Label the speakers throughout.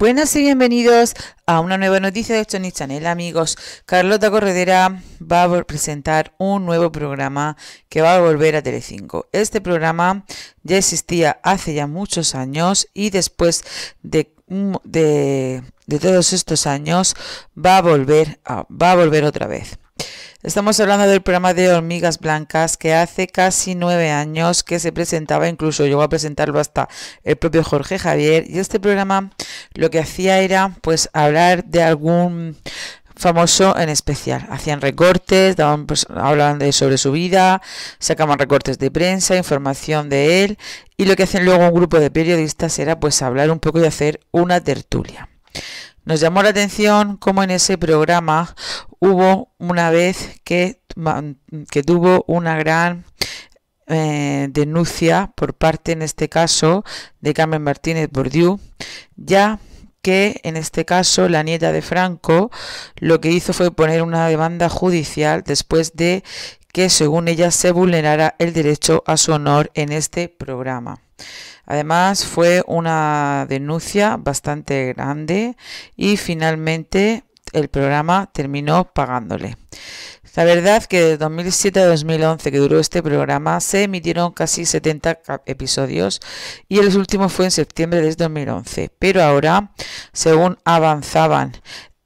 Speaker 1: Buenas y bienvenidos a una nueva noticia de Sony Channel, amigos. Carlota Corredera va a presentar un nuevo programa que va a volver a Telecinco. Este programa ya existía hace ya muchos años y después de, todos estos años va a volver, va a volver otra vez. Estamos hablando del programa de hormigas blancas que hace casi nueve años que se presentaba, incluso llegó a presentarlo hasta el propio Jorge Javier. Y este programa lo que hacía era pues hablar de algún famoso en especial. Hacían recortes, pues, hablaban sobre su vida, sacaban recortes de prensa, información de él y lo que hacen luego un grupo de periodistas era pues hablar un poco y hacer una tertulia. Nos llamó la atención cómo en ese programa hubo una vez que, tuvo una gran eh, denuncia por parte, en este caso, de Carmen Martínez Bourdieu, ya que en este caso la nieta de Franco lo que hizo fue poner una demanda judicial después de que según ella se vulnerara el derecho a su honor en este programa. Además fue una denuncia bastante grande y finalmente el programa terminó pagándole. La verdad que de 2007 a 2011 que duró este programa se emitieron casi 70 episodios y el último fue en septiembre de 2011. Pero ahora, según avanzaban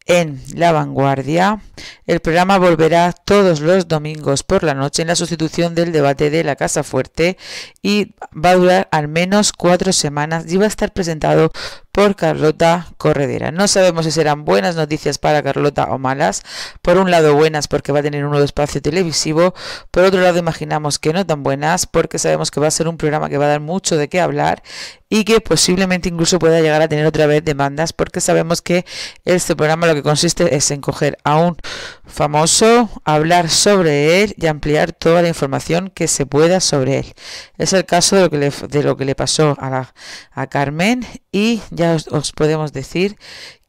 Speaker 1: en La Vanguardia. El programa volverá todos los domingos por la noche en la sustitución del debate de la Casa Fuerte y va a durar al menos cuatro semanas y va a estar presentado por Carlota Corredera. No sabemos si serán buenas noticias para Carlota o malas. Por un lado buenas porque va a tener un nuevo espacio televisivo. Por otro lado imaginamos que no tan buenas porque sabemos que va a ser un programa que va a dar mucho de qué hablar y que posiblemente incluso pueda llegar a tener otra vez demandas porque sabemos que este programa lo que consiste es en coger a un famoso, hablar sobre él y ampliar toda la información que se pueda sobre él. Es el caso de lo que le, de lo que le pasó a, a Carmen y ya ya os, podemos decir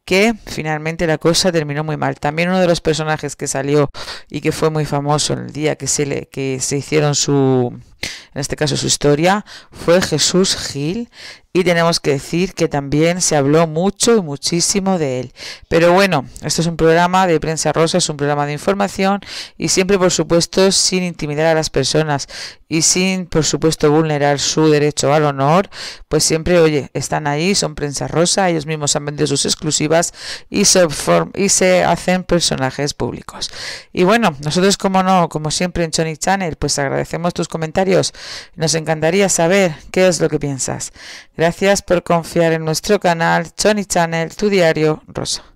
Speaker 1: que finalmente la cosa terminó muy mal. También uno de los personajes que salió y que fue muy famoso en el día que se le que se hicieron su en este caso su historia, fue Jesús Gil y tenemos que decir que también se habló mucho y muchísimo de él. Pero bueno, esto es un programa de prensa rosa, es un programa de información y siempre, por supuesto, sin intimidar a las personas y sin, por supuesto, vulnerar su derecho al honor, pues siempre, oye, están ahí, son prensa rosa, ellos mismos han vendido sus exclusivas y se, y se hacen personajes públicos. Y bueno, nosotros, como no, como siempre en Chony Channel, pues agradecemos tus comentarios nos encantaría saber qué es lo que piensas. Gracias por confiar en nuestro canal Choni Channel, tu diario Rosa.